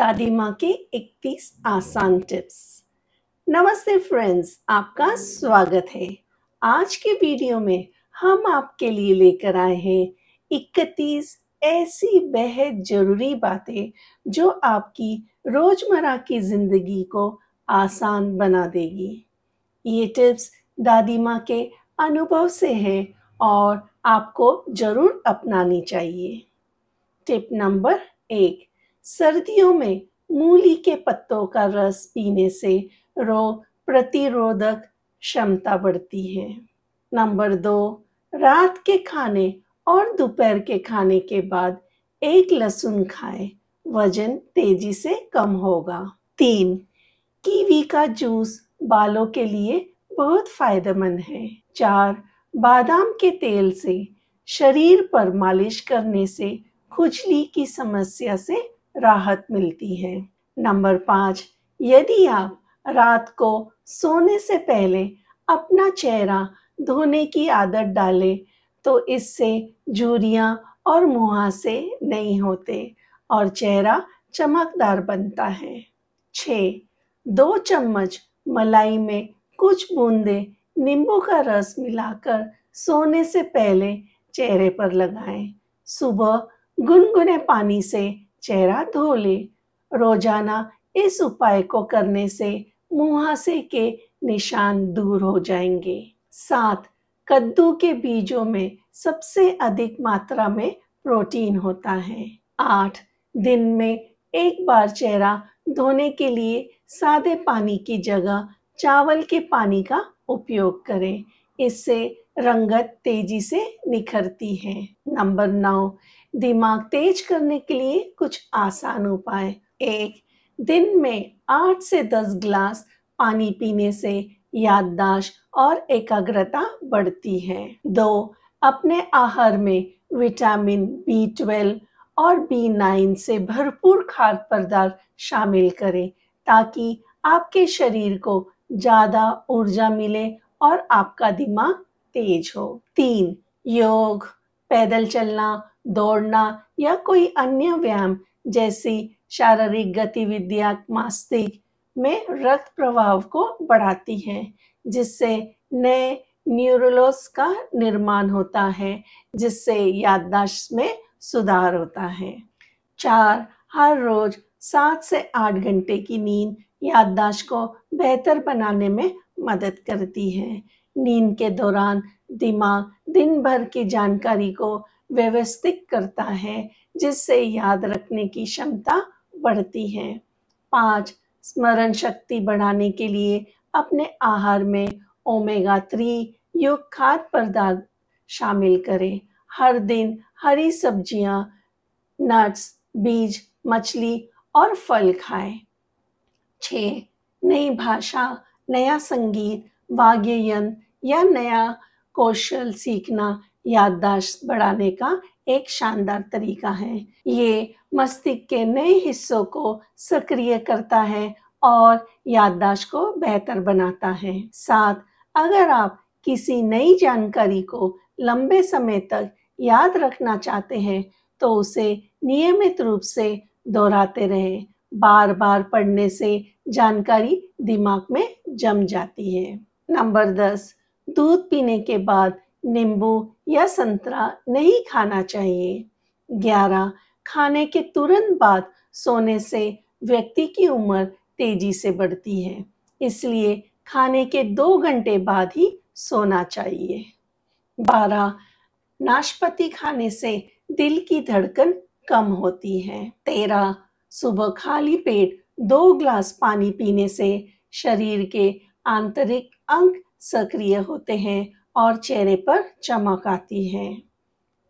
दादी माँ के 21 आसान टिप्स नमस्ते फ्रेंड्स आपका स्वागत है आज के वीडियो में हम आपके लिए लेकर आए हैं 31 ऐसी बेहद जरूरी बातें जो आपकी रोजमर्रा की जिंदगी को आसान बना देगी ये टिप्स दादी माँ के अनुभव से हैं और आपको जरूर अपनानी चाहिए टिप नंबर एक सर्दियों में मूली के पत्तों का रस पीने से रोग प्रतिरोधक क्षमता बढ़ती है नंबर दो रात के खाने और दोपहर के खाने के बाद एक लहसुन खाएं वजन तेजी से कम होगा तीन कीवी का जूस बालों के लिए बहुत फायदेमंद है चार बादाम के तेल से शरीर पर मालिश करने से खुजली की समस्या से राहत मिलती है नंबर पाँच यदि आप रात को सोने से पहले अपना चेहरा धोने की आदत डालें तो इससे झुरियाँ और मुहासे नहीं होते और चेहरा चमकदार बनता है छ दो चम्मच मलाई में कुछ बूंदे नींबू का रस मिलाकर सोने से पहले चेहरे पर लगाएं। सुबह गुनगुने पानी से चेहरा धो ले रोजाना इस उपाय को करने से मुहासे के निशान दूर हो जाएंगे साथ कद्दू के बीजों में सबसे अधिक मात्रा में प्रोटीन होता है आठ दिन में एक बार चेहरा धोने के लिए सादे पानी की जगह चावल के पानी का उपयोग करें इससे रंगत तेजी से निखरती है नंबर नौ दिमाग तेज करने के लिए कुछ आसान उपाय एक दिन में आठ से दस ग्लास पानी पीने से याददाश्त और एकाग्रता बढ़ती है दो अपने आहार में विटामिन बी ट्वेल्व और बी नाइन से भरपूर खाद्य पदार्थ शामिल करें ताकि आपके शरीर को ज़्यादा ऊर्जा मिले और आपका दिमाग तेज हो तीन योग पैदल चलना दौड़ना या कोई अन्य व्यायाम जैसी शारीरिक गतिविधियां मास्तिक में रक्त प्रवाह को बढ़ाती है जिससे नए न्यूरोलोस का निर्माण होता है जिससे याददाश्त में सुधार होता है चार हर रोज सात से आठ घंटे की नींद याददाश्त को बेहतर बनाने में मदद करती है नींद के दौरान दिमाग दिन भर की जानकारी को व्यवस्थित करता है जिससे याद रखने की क्षमता बढ़ती है पाँच स्मरण शक्ति बढ़ाने के लिए अपने आहार में ओमेगा थ्री युग खाद्य पदार्थ शामिल करें हर दिन हरी सब्जियां, नट्स बीज मछली और फल खाएं। छ नई भाषा नया संगीत वाग्ययन या नया कौशल सीखना याददाश्त बढ़ाने का एक शानदार तरीका है ये मस्तिष्क के नए हिस्सों को सक्रिय करता है और याददाश्त को बेहतर बनाता है साथ अगर आप किसी नई जानकारी को लंबे समय तक याद रखना चाहते हैं तो उसे नियमित रूप से दोहराते रहें बार बार पढ़ने से जानकारी दिमाग में जम जाती है नंबर दस दूध पीने के बाद नींबू या संतरा नहीं खाना चाहिए ग्यारह खाने के तुरंत बाद सोने से व्यक्ति की उम्र तेजी से बढ़ती है इसलिए खाने के दो घंटे बाद ही सोना चाहिए बारह नाशपाती खाने से दिल की धड़कन कम होती है तेरह सुबह खाली पेट दो ग्लास पानी पीने से शरीर के आंतरिक अंग सक्रिय होते हैं और चेहरे पर चमक आती है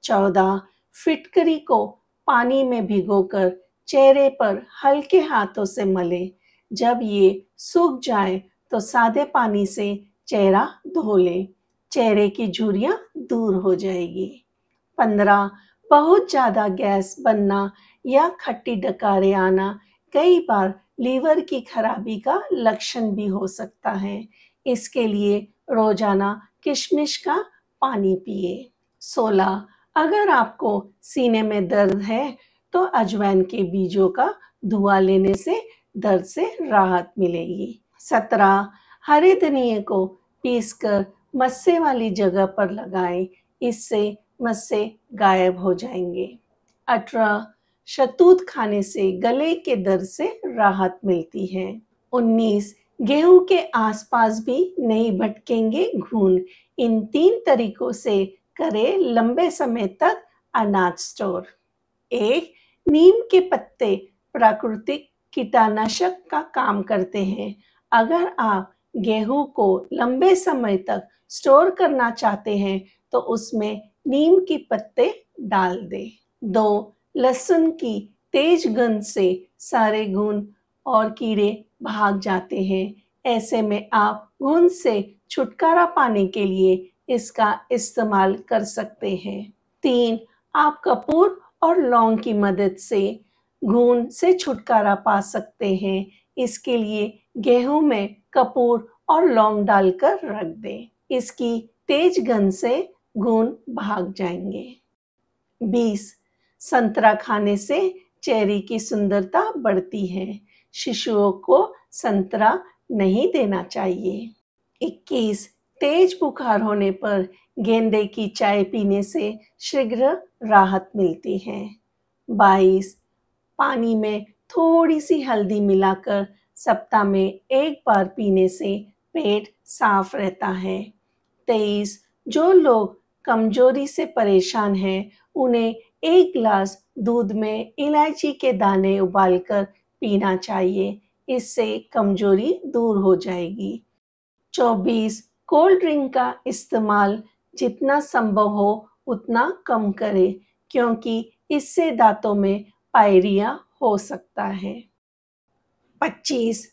चौदह फिटकरी को पानी में भिगोकर चेहरे पर हल्के हाथों से मले जब ये सूख जाए तो सादे पानी से चेहरा धो ले चेहरे की झुरिया दूर हो जाएगी पंद्रह बहुत ज़्यादा गैस बनना या खट्टी डकारे आना कई बार लीवर की खराबी का लक्षण भी हो सकता है इसके लिए रोजाना किशमिश का पानी पिए सोलह अगर आपको सीने में दर्द है तो अजवाइन के बीजों का धुआं लेने से दर्द से राहत मिलेगी सत्रह हरे धनिए को पीसकर मस्से वाली जगह पर लगाएं इससे मस्से गायब हो जाएंगे अठारह शतूत खाने से गले के दर्द से राहत मिलती है उन्नीस गेहूं के आसपास भी नहीं भटकेंगे घून इन तीन तरीकों से करें लंबे समय तक अनाज स्टोर एक नीम के पत्ते प्राकृतिक कीटनाशक का काम करते हैं अगर आप गेहूं को लंबे समय तक स्टोर करना चाहते हैं तो उसमें नीम के पत्ते डाल दें दो लहसुन की तेज गंध से सारे गुण और कीड़े भाग जाते हैं ऐसे में आप घुन से छुटकारा पाने के लिए इसका इस्तेमाल कर सकते हैं तीन आप कपूर और लौंग की मदद से घून से छुटकारा पा सकते हैं इसके लिए गेहूं में कपूर और लौंग डालकर रख दें इसकी तेज गन से घून भाग जाएंगे बीस संतरा खाने से चेरी की सुंदरता बढ़ती है शिशुओं को संतरा नहीं देना चाहिए 21 तेज बुखार होने पर गेंदे की चाय पीने से शीघ्र राहत मिलती है 22 पानी में थोड़ी सी हल्दी मिलाकर सप्ताह में एक बार पीने से पेट साफ रहता है 23 जो लोग कमजोरी से परेशान हैं उन्हें एक गिलास दूध में इलायची के दाने उबालकर पीना चाहिए इससे कमजोरी दूर हो जाएगी 24 कोल्ड ड्रिंक का इस्तेमाल जितना संभव हो उतना कम करें क्योंकि इससे दांतों में पायरिया हो सकता है 25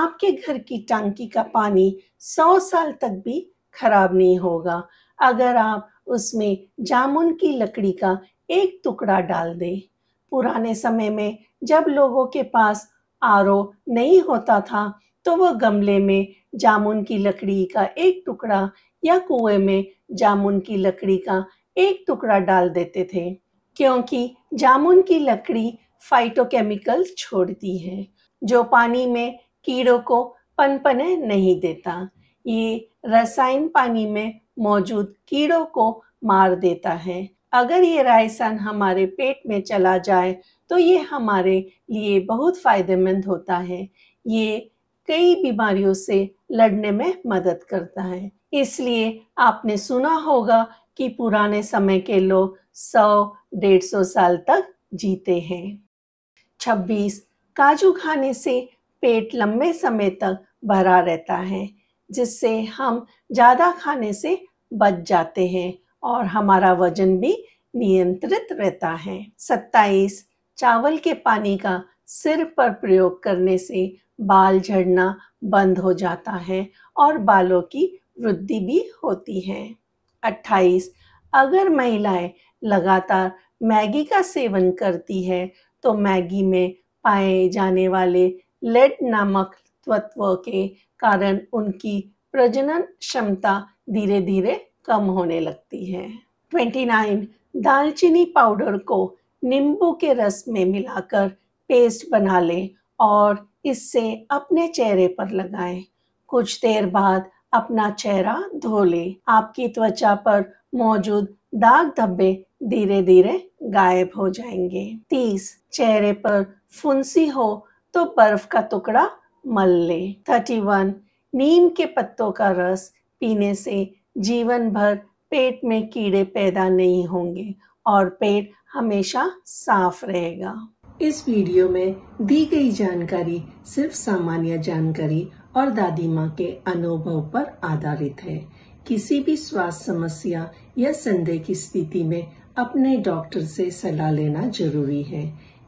आपके घर की टंकी का पानी 100 साल तक भी खराब नहीं होगा अगर आप उसमें जामुन की लकड़ी का एक टुकड़ा डाल दें पुराने समय में जब लोगों के पास आरो नहीं होता था तो वह गमले में जामुन की लकड़ी का एक टुकड़ा या कुएं में जामुन की लकड़ी का एक टुकड़ा डाल देते थे क्योंकि जामुन की लकड़ी फाइटोकेमिकल्स छोड़ती है जो पानी में कीड़ों को पनपने नहीं देता ये रसायन पानी में मौजूद कीड़ों को मार देता है अगर ये रायसन हमारे पेट में चला जाए तो ये हमारे लिए बहुत फ़ायदेमंद होता है ये कई बीमारियों से लड़ने में मदद करता है इसलिए आपने सुना होगा कि पुराने समय के लोग सौ डेढ़ सौ साल तक जीते हैं 26 काजू खाने से पेट लंबे समय तक भरा रहता है जिससे हम ज़्यादा खाने से बच जाते हैं और हमारा वजन भी नियंत्रित रहता है 27 चावल के पानी का सिर पर प्रयोग करने से बाल झड़ना बंद हो जाता है और बालों की वृद्धि भी होती है 28 अगर महिलाएं लगातार मैगी का सेवन करती है तो मैगी में पाए जाने वाले लेड नामक तत्व के कारण उनकी प्रजनन क्षमता धीरे धीरे कम होने लगती है 29 दालचीनी पाउडर को नींबू के रस में मिलाकर पेस्ट बना लें और इससे अपने चेहरे पर लगाएं। कुछ देर बाद अपना चेहरा धो लें। आपकी त्वचा पर मौजूद दाग धब्बे धीरे धीरे गायब हो जाएंगे तीस चेहरे पर फुंसी हो तो बर्फ का टुकड़ा मल लें। थर्टी वन नीम के पत्तों का रस पीने से जीवन भर पेट में कीड़े पैदा नहीं होंगे और पेट हमेशा साफ रहेगा इस वीडियो में दी गई जानकारी सिर्फ सामान्य जानकारी और दादी माँ के अनुभव पर आधारित है किसी भी स्वास्थ्य समस्या या संदेह की स्थिति में अपने डॉक्टर से सलाह लेना जरूरी है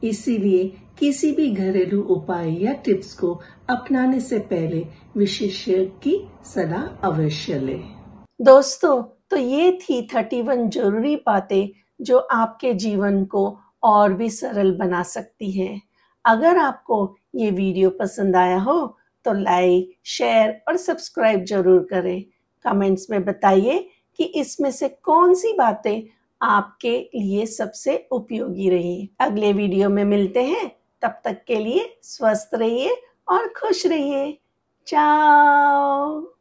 इसीलिए किसी भी घरेलू उपाय या टिप्स को अपनाने से पहले विशेषज्ञ की सलाह अवश्य लें। दोस्तों तो ये थी थर्टी वन जरूरी बातें जो आपके जीवन को और भी सरल बना सकती हैं अगर आपको ये वीडियो पसंद आया हो तो लाइक शेयर और सब्सक्राइब जरूर करें कमेंट्स में बताइए कि इसमें से कौन सी बातें आपके लिए सबसे उपयोगी रही अगले वीडियो में मिलते हैं तब तक के लिए स्वस्थ रहिए और खुश रहिए चाओ